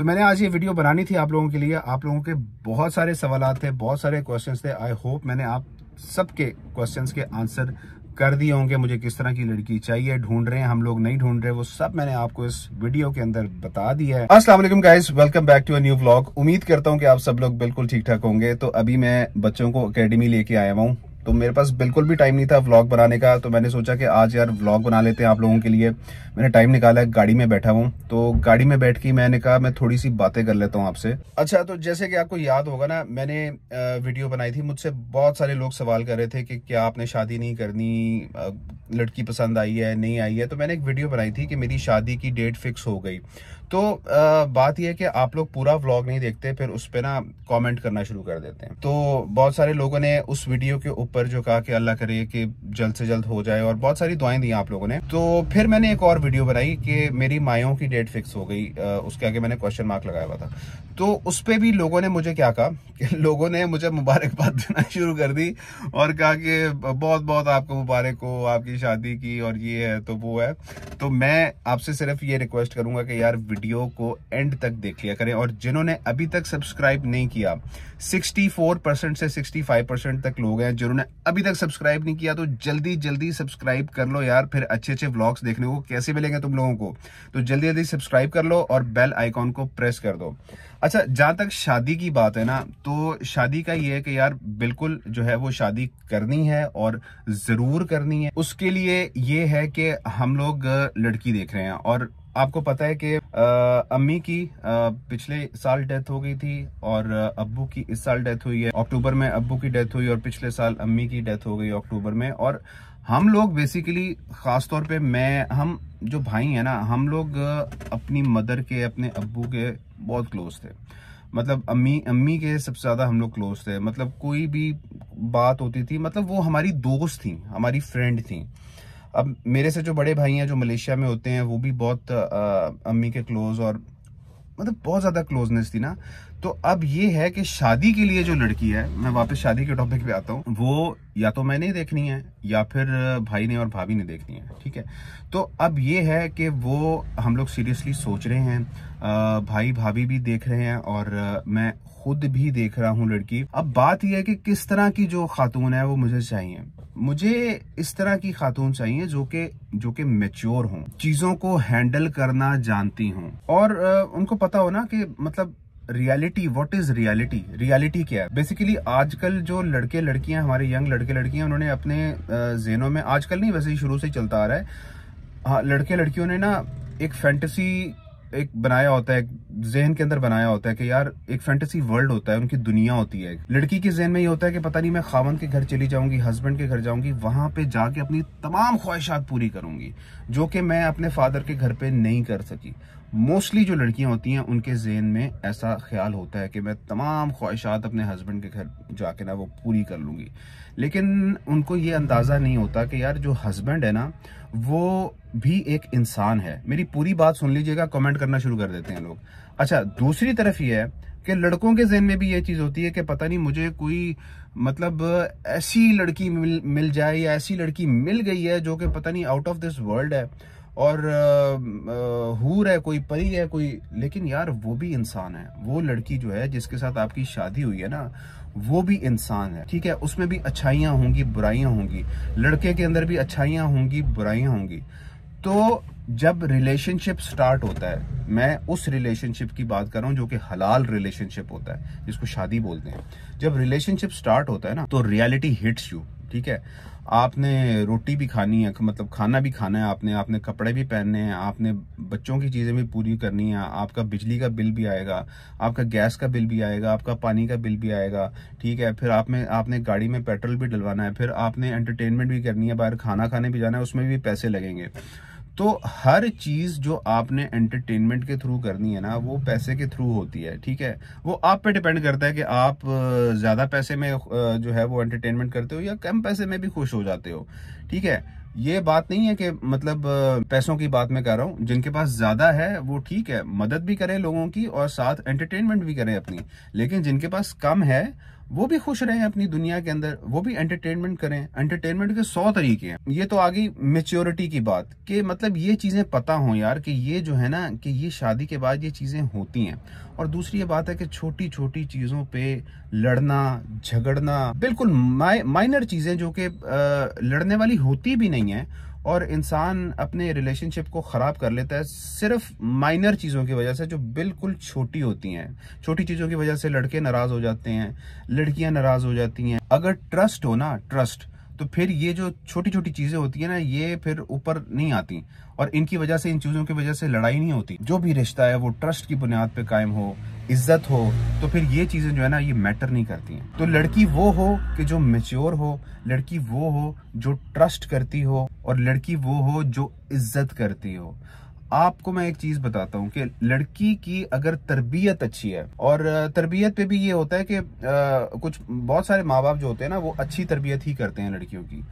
तो मैंने आज ये वीडियो बनानी थी आप लोगों के लिए आप लोगों के बहुत सारे सवाल थे बहुत सारे क्वेश्चन थे आई होप मैंने आप सबके क्वेश्चन के आंसर कर दिए होंगे मुझे किस तरह की लड़की चाहिए ढूंढ रहे हैं हम लोग नहीं ढूंढ रहे वो सब मैंने आपको इस वीडियो के अंदर बता दिया है वालेकुम guys welcome back to a new blog उम्मीद करता हूँ कि आप सब लोग बिल्कुल ठीक ठाक होंगे तो अभी मैं बच्चों को अकेडमी लेके आया हुआ तो मेरे पास बिल्कुल भी टाइम नहीं था व्लॉग बनाने का तो मैंने सोचा कि आज यार व्लॉग बना लेते हैं आप लोगों के लिए मैंने टाइम निकाला गाड़ी में बैठा हूँ तो गाड़ी में बैठ के मैंने कहा मैं थोड़ी सी बातें कर लेता हूँ आपसे अच्छा तो जैसे कि आपको याद होगा ना मैंने वीडियो बनाई थी मुझसे बहुत सारे लोग सवाल कर रहे थे कि क्या आपने शादी नहीं करनी लड़की पसंद आई है नहीं आई है तो मैंने एक वीडियो बनाई थी कि मेरी शादी की डेट फिक्स हो गई तो आ, बात यह है कि आप लोग पूरा व्लॉग नहीं देखते फिर उस पर ना कमेंट करना शुरू कर देते हैं तो बहुत सारे लोगों ने उस वीडियो के ऊपर जो कहा कि अल्लाह करे कि जल्द से जल्द हो जाए और बहुत सारी दुआएं दी आप लोगों ने तो फिर मैंने एक और वीडियो बनाई कि मेरी मायों की डेट फिक्स हो गई आ, उसके आगे मैंने क्वेश्चन मार्क लगाया हुआ था तो उस पर भी लोगों ने मुझे क्या कहा लोगों ने मुझे मुबारकबाद देना शुरू कर दी और कहा कि बहुत बहुत आपको मुबारक हो आपकी शादी की और ये है तो वो है तो मैं आपसे सिर्फ ये रिक्वेस्ट करूंगा कि यार वीडियो को एंड तक देख लिया करें और जिन्होंने अभी तक सब्सक्राइब नहीं किया 64% से 65% तक लोग हैं जिन्होंने अभी तक सब्सक्राइब नहीं किया तो जल्दी जल्दी सब्सक्राइब कर लो यार फिर अच्छे अच्छे ब्लॉग्स देखने को कैसे मिलेंगे तुम लोगों को तो जल्दी जल्दी सब्सक्राइब कर लो और बेल आइकॉन को प्रेस कर दो अच्छा जहाँ तक शादी की बात है ना तो शादी का ये है कि यार बिल्कुल जो है वो शादी करनी है और ज़रूर करनी है उसके लिए ये है कि हम लोग लड़की देख रहे हैं और आपको पता है कि अम्मी की आ, पिछले साल डेथ हो गई थी और अब्बू की इस साल डेथ हुई है अक्टूबर में अब्बू की डेथ हुई और पिछले साल अम्मी की डेथ हो गई अक्टूबर में और हम लोग बेसिकली ख़ास तौर पे मैं हम जो भाई हैं ना हम लोग अपनी मदर के अपने अबू के बहुत क्लोज थे मतलब अम्मी अम्मी के सबसे ज़्यादा हम लोग क्लोज थे मतलब कोई भी बात होती थी मतलब वो हमारी दोस्त थी हमारी फ्रेंड थी अब मेरे से जो बड़े भाई हैं जो मलेशिया में होते हैं वो भी बहुत आ, अम्मी के क्लोज और मतलब बहुत ज़्यादा क्लोजनेस थी ना तो अब ये है कि शादी के लिए जो लड़की है मैं वापस शादी के टॉपिक पे आता हूँ वो या तो मैंने देखनी है या फिर भाई ने और भाभी ने देखनी है ठीक है तो अब ये है कि वो हम लोग सीरियसली सोच रहे हैं भाई भाभी भी देख रहे हैं और मैं खुद भी देख रहा हूँ लड़की अब बात यह है कि किस तरह की जो खातून है वो मुझे चाहिए मुझे इस तरह की खातून चाहिए जो कि जो कि मेच्योर हों चीजों को हैंडल करना जानती हों और उनको पता हो ना कि मतलब reality what is reality reality क्या है बेसिकली आजकल जो लड़के लड़कियां हमारे यंग लड़के लड़कियां उन्होंने अपने जेनों में आजकल नहीं वैसे ही शुरू से चलता आ रहा है हाँ लड़के लड़कियों ने ना एक फैंटेसी एक बनाया होता है जहन के अंदर बनाया होता है कि यार एक फैंटेसी वर्ल्ड होता है उनकी दुनिया होती है लड़की के जहन में ये होता है कि पता नहीं मैं खामन के घर चली जाऊंगी हस्बैंड के घर जाऊंगी वहां पे जाके अपनी तमाम ख्वाहिशात पूरी करूंगी जो कि मैं अपने फादर के घर पे नहीं कर सकी मोस्टली जो लड़कियां होती हैं उनके जहन में ऐसा ख्याल होता है कि मैं तमाम ख्वाहिशात अपने हस्बैंड के घर जाके ना वो पूरी कर लूँगी लेकिन उनको ये अंदाज़ा नहीं होता कि यार जो हस्बैंड है ना वो भी एक इंसान है मेरी पूरी बात सुन लीजिएगा कमेंट करना शुरू कर देते हैं लोग अच्छा दूसरी तरफ ये है कि लड़कों के जहन में भी ये चीज़ होती है कि पता नहीं मुझे कोई मतलब ऐसी लड़की मिल मिल जाए या ऐसी लड़की मिल गई है जो कि पता नहीं आउट ऑफ दिस वर्ल्ड है और हूर है कोई परी है कोई लेकिन यार वो भी इंसान है वो लड़की जो है जिसके साथ आपकी शादी हुई है ना वो भी इंसान है ठीक है उसमें भी अच्छाइयाँ होंगी बुराइयाँ होंगी लड़के के अंदर भी अच्छाइयाँ होंगी बुराइयाँ होंगी तो जब रिलेशनशिप स्टार्ट होता है मैं उस रिलेशनशिप की बात कर रहा हूँ जो कि हलाल रिलेशनशिप होता है जिसको शादी बोलते हैं जब रिलेशनशिप स्टार्ट होता है ना तो रियलिटी हिट्स यू ठीक है आपने रोटी भी खानी है मतलब खाना भी खाना है आपने आपने कपड़े भी पहनने हैं आपने बच्चों की चीज़ें भी पूरी करनी है आपका बिजली का बिल भी आएगा आपका गैस का बिल भी आएगा आपका पानी का बिल भी आएगा ठीक है फिर आप में आपने गाड़ी में पेट्रोल भी डलवाना है फिर आपने एंटरटेनमेंट भी करनी है बाहर खाना खाने भी जाना है उसमें भी पैसे लगेंगे तो हर चीज़ जो आपने एंटरटेनमेंट के थ्रू करनी है ना वो पैसे के थ्रू होती है ठीक है वो आप पे डिपेंड करता है कि आप ज़्यादा पैसे में जो है वो एंटरटेनमेंट करते हो या कम पैसे में भी खुश हो जाते हो ठीक है ये बात नहीं है कि मतलब पैसों की बात मैं कर रहा हूँ जिनके पास ज़्यादा है वो ठीक है मदद भी करें लोगों की और साथ एंटरटेनमेंट भी करें अपनी लेकिन जिनके पास कम है वो भी खुश रहें अपनी दुनिया के अंदर वो भी एंटरटेनमेंट करें एंटरटेनमेंट के सौ तरीके हैं ये तो आ गई मेच्योरिटी की बात कि मतलब ये चीजें पता हों यार कि ये जो है ना कि ये शादी के बाद ये चीजें होती हैं और दूसरी ये बात है कि छोटी छोटी चीजों पे लड़ना झगड़ना बिल्कुल माइनर चीजें जो कि लड़ने वाली होती भी नहीं है और इंसान अपने रिलेशनशिप को ख़राब कर लेता है सिर्फ माइनर चीज़ों की वजह से जो बिल्कुल छोटी होती हैं छोटी चीज़ों की वजह से लड़के नाराज़ हो जाते हैं लड़कियां नाराज़ हो जाती हैं अगर ट्रस्ट हो ना ट्रस्ट तो फिर ये जो छोटी छोटी चीज़ें होती हैं ना ये फिर ऊपर नहीं आती और इनकी वजह से इन चीज़ों की वजह से लड़ाई नहीं होती जो भी रिश्ता है वो ट्रस्ट की बुनियाद पर कायम हो इज्जत हो तो फिर ये चीज़ें जो है ना ये मैटर नहीं करती हैं तो लड़की वो हो कि जो मेच्योर हो लड़की वो हो जो ट्रस्ट करती हो और लड़की वो हो जो इज्जत करती हो आपको मैं एक चीज बताता हूँ कि लड़की की अगर तरबियत अच्छी है और तरबियत पे भी ये होता है कि कुछ बहुत सारे माँ बाप जो होते हैं ना वो अच्छी तरबियत ही करते हैं लड़कियों की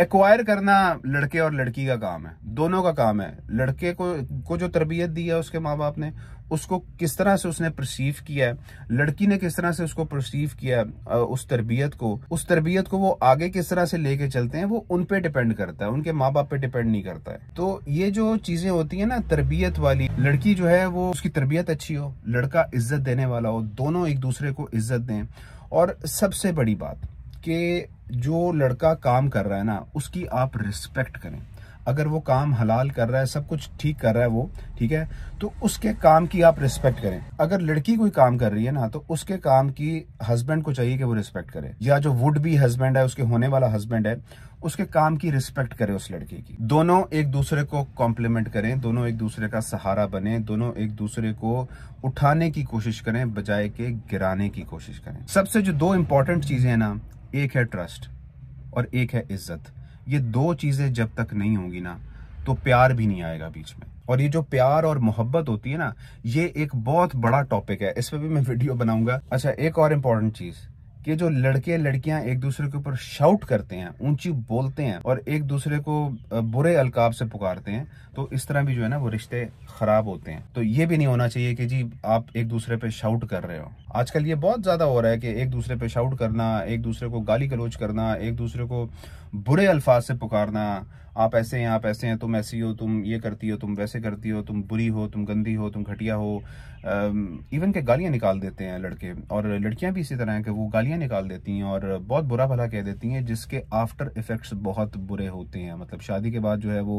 एक्वायर करना लड़के और लड़की का काम है दोनों का काम है लड़के को को जो तरबियत दी है उसके माँ बाप ने उसको किस तरह से उसने प्रसीव किया है लड़की ने किस तरह से उसको प्रसीव किया है उस तरबियत को उस तरबियत को वो आगे किस तरह से लेके चलते हैं वो उन पे डिपेंड करता है उनके माँ बाप पे डिपेंड नहीं करता है तो ये जो चीजें होती है ना तरबियत वाली लड़की जो है वो उसकी तरबियत अच्छी हो लड़का इज्जत देने वाला हो दोनों एक दूसरे को इज्जत दें और सबसे बड़ी बात कि जो लड़का काम कर रहा है ना उसकी आप रिस्पेक्ट करें अगर वो काम हलाल कर रहा है सब कुछ ठीक कर रहा है वो ठीक है तो उसके काम की आप रिस्पेक्ट करें अगर लड़की कोई काम कर रही है ना तो उसके काम की हस्बैंड को चाहिए कि वो रिस्पेक्ट करे या जो वुड भी हस्बैंड है उसके होने वाला हस्बैंड है उसके काम की रिस्पेक्ट करे उस लड़की की दोनों एक दूसरे को कॉम्प्लीमेंट करें दोनों एक दूसरे का सहारा बने दोनों एक दूसरे को उठाने की कोशिश करें बजाय के गिराने की कोशिश करें सबसे जो दो इंपॉर्टेंट चीजें हैं ना एक है ट्रस्ट और एक है इज्जत ये दो चीज़ें जब तक नहीं होंगी ना तो प्यार भी नहीं आएगा बीच में और ये जो प्यार और मोहब्बत होती है ना ये एक बहुत बड़ा टॉपिक है इस पर भी मैं वीडियो बनाऊंगा अच्छा एक और इम्पोर्टेंट चीज़ कि जो लड़के लड़कियां एक दूसरे के ऊपर शाउट करते हैं ऊंची बोलते हैं और एक दूसरे को बुरे अलकाब से पुकारते हैं तो इस तरह भी जो है ना वो रिश्ते खराब होते हैं तो ये भी नहीं होना चाहिए कि जी आप एक दूसरे पे शाउट कर रहे हो आजकल ये बहुत ज़्यादा हो रहा है कि एक दूसरे पे शाउट करना एक दूसरे को गाली गलोच करना एक दूसरे को बुरे अल्फाज से पुकारना आप ऐसे हैं आप ऐसे हैं तुम ऐसी हो तुम ये करती हो तुम वैसे करती हो तुम बुरी हो तुम गंदी हो तुम घटिया हो इवन के गालियाँ निकाल देते हैं लड़के और लड़कियाँ भी इसी तरह हैं कि वो गालियाँ निकाल देती हैं और बहुत बुरा भला कह देती हैं जिसके आफ्टर इफ़ेक्ट्स बहुत बुरे होते हैं मतलब शादी के बाद जो है वो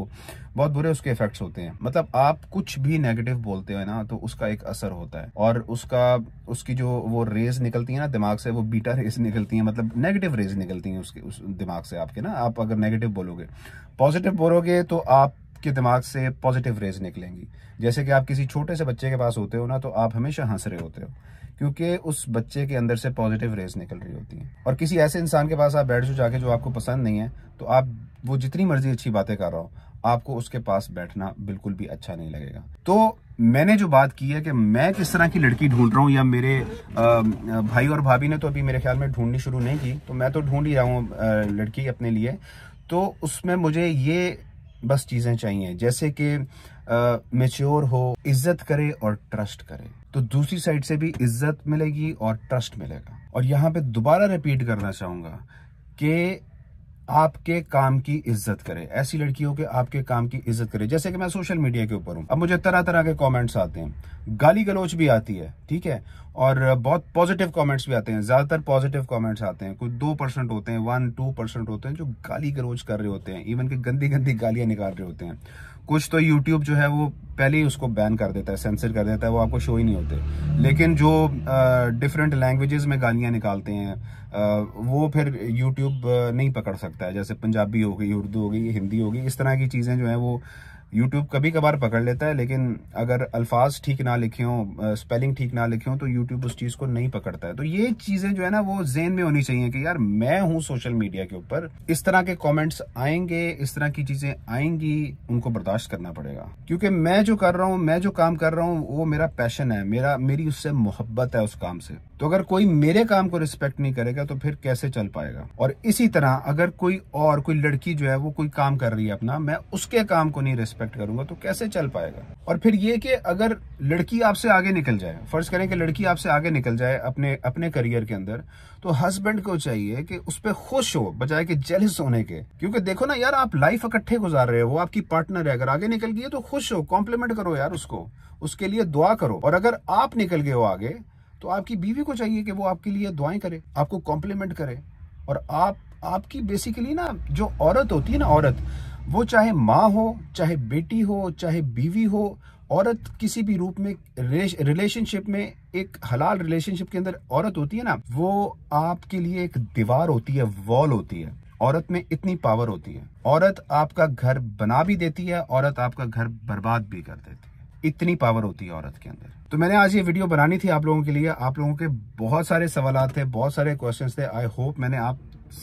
बहुत बुरे उसके इफ़ेक्ट्स होते हैं मतलब आप कुछ भी नेगेटिव बोलते हो ना तो उसका एक असर होता है और उसका उसकी जो जो वो रेज निकलती है ना दिमाग से वो बीटा रेज निकलती है मतलब नेगेटिव रेज निकलती हैं उसके उस दिमाग से आपके ना आप अगर नेगेटिव बोलोगे पॉजिटिव बोलोगे तो आपके दिमाग से पॉजिटिव रेज निकलेंगी जैसे कि आप किसी छोटे से बच्चे के पास होते हो ना तो आप हमेशा हंस रहे होते हो क्योंकि उस बच्चे के अंदर से पॉजिटिव रेज निकल रही होती हैं और किसी ऐसे इंसान के पास आप बैठ जाके जो आपको पसंद नहीं है तो आप वो जितनी मर्जी अच्छी बातें कर रहा हो आपको उसके पास बैठना बिल्कुल भी अच्छा नहीं लगेगा तो मैंने जो बात की है कि मैं किस तरह की लड़की ढूंढ रहा हूँ या मेरे भाई और भाभी ने तो अभी मेरे ख्याल में ढूंढनी शुरू नहीं की तो मैं तो ढूंढ ही रहा हूँ लड़की अपने लिए तो उसमें मुझे ये बस चीज़ें चाहिए जैसे कि मेच्योर हो इज्जत करे और ट्रस्ट करे तो दूसरी साइड से भी इज्जत मिलेगी और ट्रस्ट मिलेगा और यहाँ पे दोबारा रिपीट करना चाहूँगा कि आपके काम की इज्जत करे ऐसी लड़की हो कि आपके काम की इज्जत करे जैसे कि मैं सोशल मीडिया के ऊपर हूं अब मुझे तरह तरह के कमेंट्स आते हैं गाली गलोच भी आती है ठीक है और बहुत पॉजिटिव कमेंट्स भी आते हैं ज़्यादातर पॉजिटिव कमेंट्स आते हैं कुछ दो परसेंट होते हैं वन टू परसेंट होते हैं जो गाली गलोज कर रहे होते हैं इवन कि गंदी गंदी गालियाँ निकाल रहे होते हैं कुछ तो यूट्यूब जो है वो पहले ही उसको बैन कर देता है सेंसर कर देता है वो आपको शो ही नहीं होते लेकिन जो डिफरेंट लैंग्वेजेस में गालियाँ निकालते हैं आ, वो फिर यूट्यूब नहीं पकड़ सकता है जैसे पंजाबी हो गई उर्दू हो गई हिंदी हो गई इस तरह की चीज़ें जो हैं वो यूट्यूब कभी कभार पकड़ लेता है लेकिन अगर अल्फाज ठीक ना लिखे हों स्पेलिंग ठीक ना लिखे हों तो यूट्यूब उस चीज़ को नहीं पकड़ता है तो ये चीज़ें जो है ना वो जेन में होनी चाहिए कि यार मैं हूँ सोशल मीडिया के ऊपर इस तरह के कॉमेंट्स आएंगे इस तरह की चीज़ें आएंगी उनको बर्दाश्त करना पड़ेगा क्योंकि मैं जो कर रहा हूँ मैं जो काम कर रहा हूँ वो मेरा पैशन है मेरा मेरी उससे मोहब्बत है उस काम से तो अगर कोई मेरे काम को रिस्पेक्ट नहीं करेगा तो फिर कैसे चल पाएगा और इसी तरह अगर कोई और कोई लड़की जो है वो कोई काम कर रही है अपना मैं उसके काम को नहीं रिस्पेक्ट एक्सपेक्ट करूंगा तो कैसे चल पाएगा और फिर ये कि अगर लड़की आपसे आगे निकल जाए फर्ज करें कि लड़की आपसे आगे निकल जाए अपने अपने करियर के अंदर तो हस्बैंड को चाहिए कि उस पर खुश हो बजाय के जेलिस होने के क्योंकि देखो ना यार आप लाइफ इकट्ठे गुजार रहे हो वो आपकी पार्टनर है अगर आगे निकल गई है तो खुश हो कॉम्प्लीमेंट करो यार उसको उसके लिए दुआ करो और अगर आप निकल गए हो आगे तो आपकी बीवी को चाहिए कि वो आपके लिए दुआएं करे आपको कॉम्प्लीमेंट करे और आप आपकी बेसिकली ना जो औरत होती है ना औरत वो चाहे माँ हो चाहे बेटी हो चाहे बीवी हो औरत किसी भी रूप में रिलेशनशिप में एक हलाल रिलेशनशिप के अंदर औरत होती है ना वो आपके लिए एक दीवार होती है वॉल होती है औरत में इतनी पावर होती है औरत आपका घर बना भी देती है औरत आपका घर बर्बाद भी कर देती है इतनी पावर होती है औरत के अंदर तो मैंने आज ये वीडियो बनानी थी आप लोगों के लिए आप लोगों के बहुत सारे सवाल थे बहुत सारे क्वेश्चन थे आई होप मैंने आप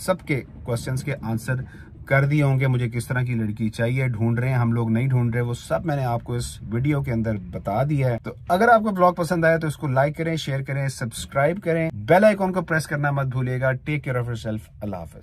सबके क्वेश्चन के आंसर कर दिए होंगे मुझे किस तरह की लड़की चाहिए ढूंढ रहे हैं हम लोग नहीं ढूंढ रहे वो सब मैंने आपको इस वीडियो के अंदर बता दिया है तो अगर आपको ब्लॉग पसंद आया तो इसको लाइक करें शेयर करें सब्सक्राइब करें बेल आइकॉन को प्रेस करना मत भूलिएगा take care of yourself अल्लाह हाफिज